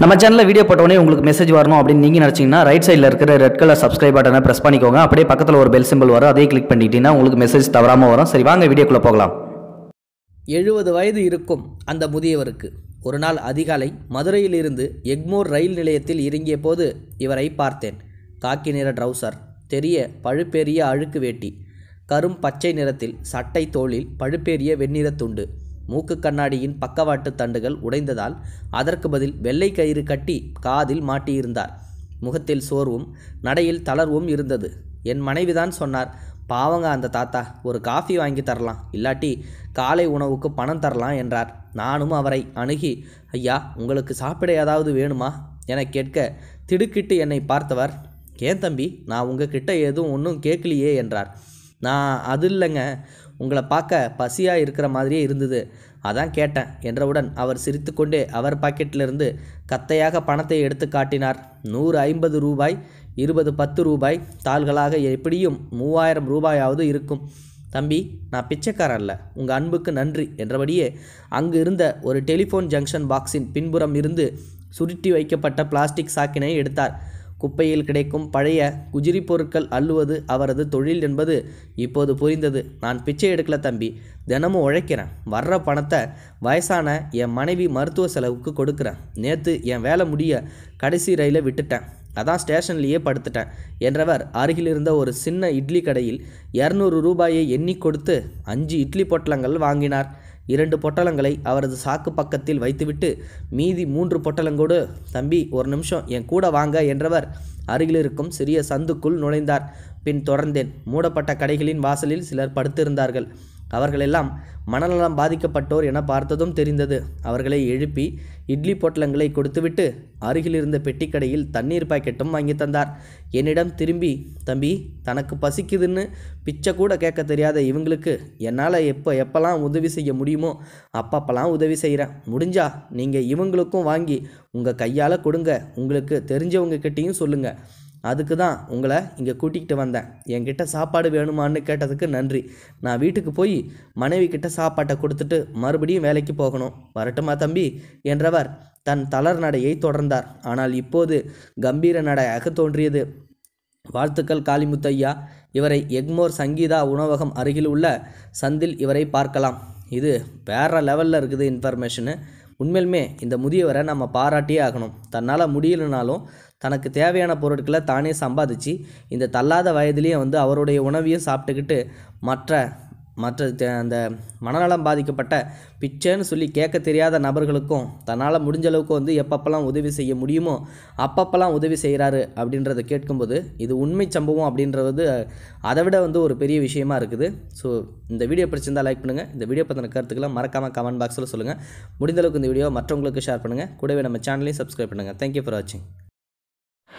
நம்ம சேனலில் வீடியோ போட்டோடனே உங்களுக்கு மெசேஜ் வரணும் அப்படின்னு நீங்கள் நினச்சிங்கன்னா ரைட் சைடில் இருக்கிற ரெட் கலர் சப்ஸ்கிரைப் பட்டனை ப்ரெஸ் பண்ணிக்கோங்க அப்படியே பக்கத்தில் ஒரு பெல் சிம்பிள் வரும் அதே கிளிக் பண்ணிட்டீங்கன்னா உங்களுக்கு மெசேஜ் தவறாமல் வரும் சரி வாங்க வீடியோக்குள்ளே போகலாம் எழுபது வயது இருக்கும் அந்த முதியவருக்கு ஒரு நாள் அதிகாலை மதுரையிலிருந்து எக்மோர் ரயில் நிலையத்தில் இறங்கிய போது இவரை பார்த்தேன் காக்கி நிற ட்ரௌசர் தெரிய பழுப்பேரிய அழுக்கு வேட்டி கரும் பச்சை நிறத்தில் சட்டை தோளில் பழுப்பேரிய வெண்ணிற துண்டு மூக்கு கண்ணாடியின் பக்கவாட்டு தண்டுகள் உடைந்ததால் அதற்கு பதில் வெள்ளை கயிறு கட்டி காதில் மாட்டியிருந்தார் முகத்தில் சோர்வும் நடையில் தளர்வும் இருந்தது என் மனைவிதான் சொன்னார் பாவங்க அந்த தாத்தா ஒரு காஃபி வாங்கி தரலாம் இல்லாட்டி காலை உணவுக்கு பணம் தரலாம் என்றார் நானும் அவரை அணுகி ஐயா உங்களுக்கு சாப்பிட ஏதாவது வேணுமா என கேட்க திடுக்கிட்டு என்னை பார்த்தவர் ஏன் தம்பி நான் உங்ககிட்ட எதுவும் ஒன்றும் கேட்கலையே என்றார் நான் அது இல்லைங்க உங்களை பார்க்க பசியாக இருக்கிற மாதிரியே இருந்தது அதான் கேட்டேன் என்றவுடன் அவர் சிரித்துக்கொண்டே அவர் பாக்கெட்டிலிருந்து கத்தையாக பணத்தை எடுத்து காட்டினார் நூறு ஐம்பது ரூபாய் இருபது பத்து ரூபாய் தாள்களாக எப்படியும் மூவாயிரம் ரூபாயாவது இருக்கும் தம்பி நான் பிச்சைக்காரன் அல்ல உங்கள் அன்புக்கு நன்றி என்றபடியே அங்கு இருந்த ஒரு டெலிஃபோன் ஜங்ஷன் பாக்ஸின் பின்புறம் இருந்து சுருட்டி வைக்கப்பட்ட பிளாஸ்டிக் சாக்கினை எடுத்தார் குப்பையில் கிடைக்கும் பழைய குஜிரி பொருட்கள் அள்ளுவது அவரது தொழில் என்பது இப்போது புரிந்தது நான் பிச்சை எடுக்கல தம்பி தினமும் உழைக்கிறேன் வர்ற பணத்தை வயசான என் மனைவி மருத்துவ செலவுக்கு கொடுக்குறேன் நேற்று என் வேலை முடிய கடைசி ரயிலை விட்டுட்டேன் அதான் ஸ்டேஷன்லேயே படுத்துட்டேன் என்றவர் அருகிலிருந்த ஒரு சின்ன இட்லி கடையில் இரநூறு ரூபாயை எண்ணி கொடுத்து அஞ்சு இட்லி பொட்டலங்கள் வாங்கினார் இரண்டு பொட்டலங்களை அவரது சாக்கு பக்கத்தில் வைத்துவிட்டு மீதி மூன்று பொட்டலங்கோடு தம்பி ஒரு நிமிஷம் என் கூட வாங்க என்றவர் அருகிலிருக்கும் சிறிய சந்துக்குள் நுழைந்தார் பின் தொடர்ந்தேன் மூடப்பட்ட கடைகளின் வாசலில் சிலர் படுத்திருந்தார்கள் அவர்களெல்லாம் மனநலம் பாதிக்கப்பட்டோர் என பார்த்ததும் தெரிந்தது அவர்களை எழுப்பி இட்லி பொட்டலங்களை கொடுத்துவிட்டு அருகிலிருந்த பெட்டிக்கடையில் தண்ணீர் பாக்கெட்டும் வாங்கி தந்தார் என்னிடம் திரும்பி தம்பி தனக்கு பசிக்குதுன்னு பிச்சை கூட கேட்க தெரியாத இவங்களுக்கு என்னால் எப்போ எப்போல்லாம் உதவி செய்ய முடியுமோ அப்பப்பெல்லாம் உதவி செய்கிறேன் முடிஞ்சா நீங்கள் இவங்களுக்கும் வாங்கி உங்கள் கையால் கொடுங்க உங்களுக்கு தெரிஞ்சவங்க கிட்டேயும் சொல்லுங்கள் அதுக்கு தான் உங்களை இங்கே கூட்டிகிட்டு வந்தேன் என்கிட்ட சாப்பாடு வேணுமான்னு கேட்டதுக்கு நன்றி நான் வீட்டுக்கு போய் மனைவி கிட்ட சாப்பாட்டை கொடுத்துட்டு மறுபடியும் வேலைக்கு போகணும் வரட்டுமா தம்பி என்றவர் தன் தளர் நடையை தொடர்ந்தார் ஆனால் இப்போது கம்பீர நடையாக தோன்றியது வாழ்த்துக்கள் காளிமுத்தையா இவரை எக்மோர் சங்கீதா உணவகம் அருகில் உள்ள சந்தில் இவரை பார்க்கலாம் இது வேற லெவலில் இருக்குது இன்ஃபர்மேஷனு உண்மையிலுமே இந்த முதியவரை நம்ம பாராட்டியே ஆகணும் தன்னால் முடியலனாலும் தனக்கு தேவையான பொருட்களை தானே சம்பாதிச்சு இந்த தள்ளாத வயதிலேயே வந்து அவருடைய உணவையும் சாப்பிட்டுக்கிட்டு மற்ற மற்ற அந்த மனநலம் பாதிக்கப்பட்ட பிச்சைன்னு சொல்லி கேட்க தெரியாத நபர்களுக்கும் தன்னால் முடிஞ்ச அளவுக்கு வந்து எப்பப்பெல்லாம் உதவி செய்ய முடியுமோ அப்பப்பெல்லாம் உதவி செய்கிறாரு அப்படின்றத கேட்கும்போது இது உண்மை சம்பவம் அப்படின்றது அதை விட வந்து ஒரு பெரிய விஷயமா இருக்குது ஸோ இந்த வீடியோ பிடிச்சிருந்தால் லைக் பண்ணுங்கள் இந்த வீடியோ பற்றின கருத்துக்கெல்லாம் மறக்காமல் கமெண்ட் பாக்ஸில் சொல்லுங்கள் முடிந்தளவுக்கு இந்த வீடியோ மற்றவங்களுக்கு ஷேர் பண்ணுங்கள் கூடவே நம்ம சேனலையும் சப்ஸ்கிரைப் பண்ணுங்கள் தேங்க்யூ ஃபார் வாட்சிங்